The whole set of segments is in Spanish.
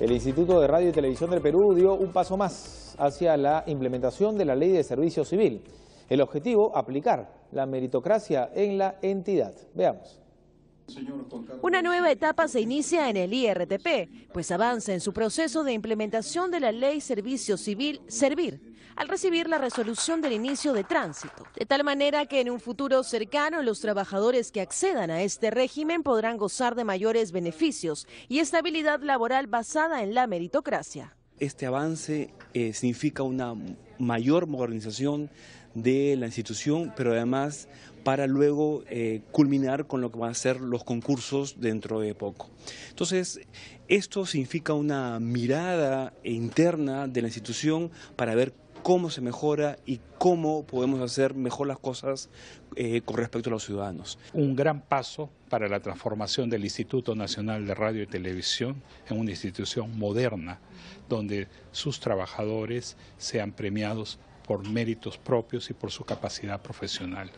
El Instituto de Radio y Televisión del Perú dio un paso más hacia la implementación de la Ley de Servicio Civil. El objetivo, aplicar la meritocracia en la entidad. Veamos. Una nueva etapa se inicia en el IRTP, pues avanza en su proceso de implementación de la Ley Servicio Civil Servir al recibir la resolución del inicio de tránsito, de tal manera que en un futuro cercano los trabajadores que accedan a este régimen podrán gozar de mayores beneficios y estabilidad laboral basada en la meritocracia. Este avance eh, significa una mayor modernización de la institución, pero además para luego eh, culminar con lo que van a ser los concursos dentro de poco. Entonces, esto significa una mirada interna de la institución para ver cómo se mejora y cómo podemos hacer mejor las cosas eh, con respecto a los ciudadanos. Un gran paso para la transformación del Instituto Nacional de Radio y Televisión en una institución moderna, donde sus trabajadores sean premiados por méritos propios y por su capacidad profesional.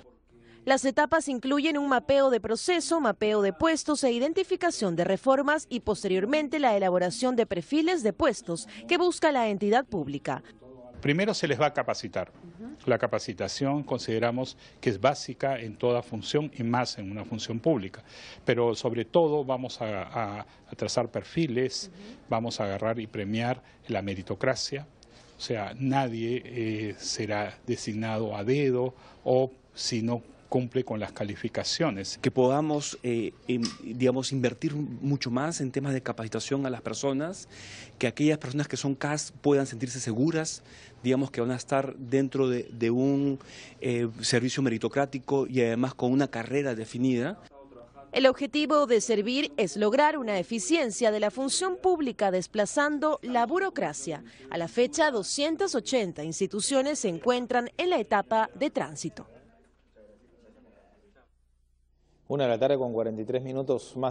Las etapas incluyen un mapeo de proceso, mapeo de puestos e identificación de reformas y posteriormente la elaboración de perfiles de puestos que busca la entidad pública. Primero se les va a capacitar. La capacitación consideramos que es básica en toda función y más en una función pública. Pero sobre todo vamos a, trazar perfiles, vamos a agarrar y premiar la meritocracia. O sea, nadie eh, será designado a dedo o si no cumple con las calificaciones. Que podamos, eh, em, digamos, invertir mucho más en temas de capacitación a las personas, que aquellas personas que son CAS puedan sentirse seguras, digamos, que van a estar dentro de, un eh, servicio meritocrático y además con una carrera definida. El objetivo de servir es lograr una eficiencia de la función pública desplazando la burocracia. A la fecha, 280 instituciones se encuentran en la etapa de tránsito. Una de la tarde con 43 minutos más. De